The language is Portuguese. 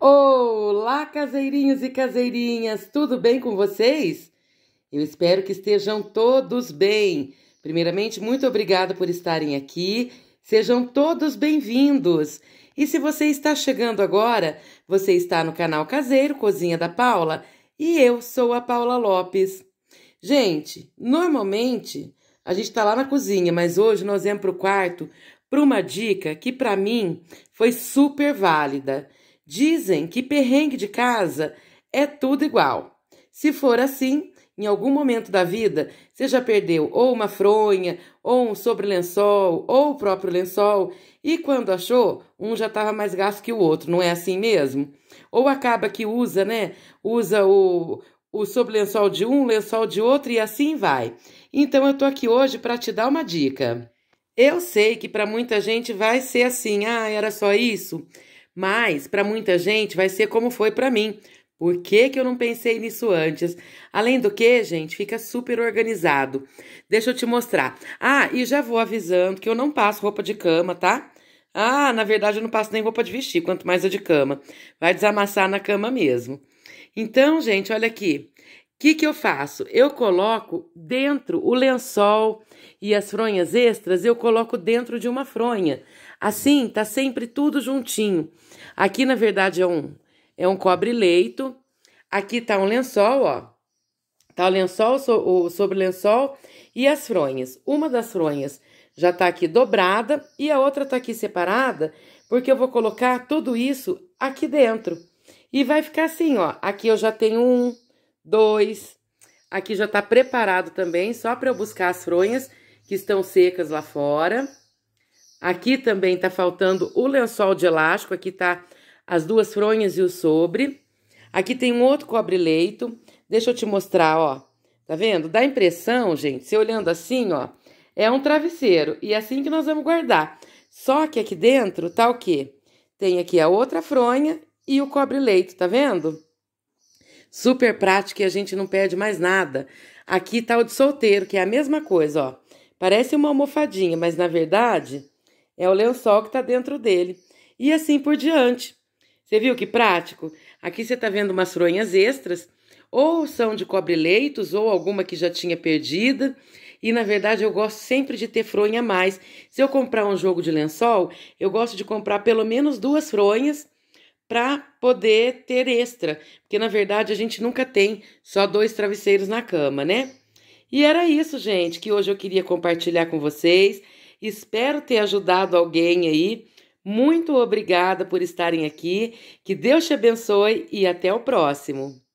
Olá, caseirinhos e caseirinhas, tudo bem com vocês? Eu espero que estejam todos bem. Primeiramente, muito obrigada por estarem aqui. Sejam todos bem-vindos. E se você está chegando agora, você está no canal Caseiro Cozinha da Paula e eu sou a Paula Lopes. Gente, normalmente a gente está lá na cozinha, mas hoje nós vamos para o quarto para uma dica que para mim foi super válida. Dizem que perrengue de casa é tudo igual. Se for assim, em algum momento da vida, você já perdeu ou uma fronha, ou um sobre-lençol, ou o próprio lençol, e quando achou, um já estava mais gasto que o outro, não é assim mesmo? Ou acaba que usa, né? Usa o, o sobre-lençol de um, lençol de outro e assim vai. Então eu tô aqui hoje para te dar uma dica. Eu sei que para muita gente vai ser assim, ah, era só isso? Mas, para muita gente, vai ser como foi para mim. Por que, que eu não pensei nisso antes? Além do que, gente, fica super organizado. Deixa eu te mostrar. Ah, e já vou avisando que eu não passo roupa de cama, tá? Ah, na verdade eu não passo nem roupa de vestir, quanto mais a de cama. Vai desamassar na cama mesmo. Então, gente, olha aqui que, que eu faço? Eu coloco dentro o lençol e as fronhas extras, eu coloco dentro de uma fronha. Assim, tá sempre tudo juntinho. Aqui, na verdade, é um, é um cobre-leito. Aqui tá um lençol, ó. Tá o lençol, so, o sobre-lençol e as fronhas. Uma das fronhas já tá aqui dobrada e a outra tá aqui separada, porque eu vou colocar tudo isso aqui dentro. E vai ficar assim, ó. Aqui eu já tenho um, dois. Aqui já tá preparado também, só para eu buscar as fronhas que estão secas lá fora. Aqui também tá faltando o lençol de elástico, aqui tá as duas fronhas e o sobre. Aqui tem um outro cobre-leito. Deixa eu te mostrar, ó. Tá vendo? Dá impressão, gente, se olhando assim, ó, é um travesseiro. E é assim que nós vamos guardar. Só que aqui dentro tá o quê? Tem aqui a outra fronha e o cobre-leito, tá vendo? Super prático e a gente não perde mais nada. Aqui tá o de solteiro, que é a mesma coisa, ó. Parece uma almofadinha, mas na verdade é o lençol que tá dentro dele. E assim por diante. Você viu que prático? Aqui você tá vendo umas fronhas extras, ou são de cobre-leitos, ou alguma que já tinha perdida. E na verdade eu gosto sempre de ter fronha a mais. Se eu comprar um jogo de lençol, eu gosto de comprar pelo menos duas fronhas para poder ter extra, porque na verdade a gente nunca tem só dois travesseiros na cama, né? E era isso, gente, que hoje eu queria compartilhar com vocês. Espero ter ajudado alguém aí. Muito obrigada por estarem aqui. Que Deus te abençoe e até o próximo.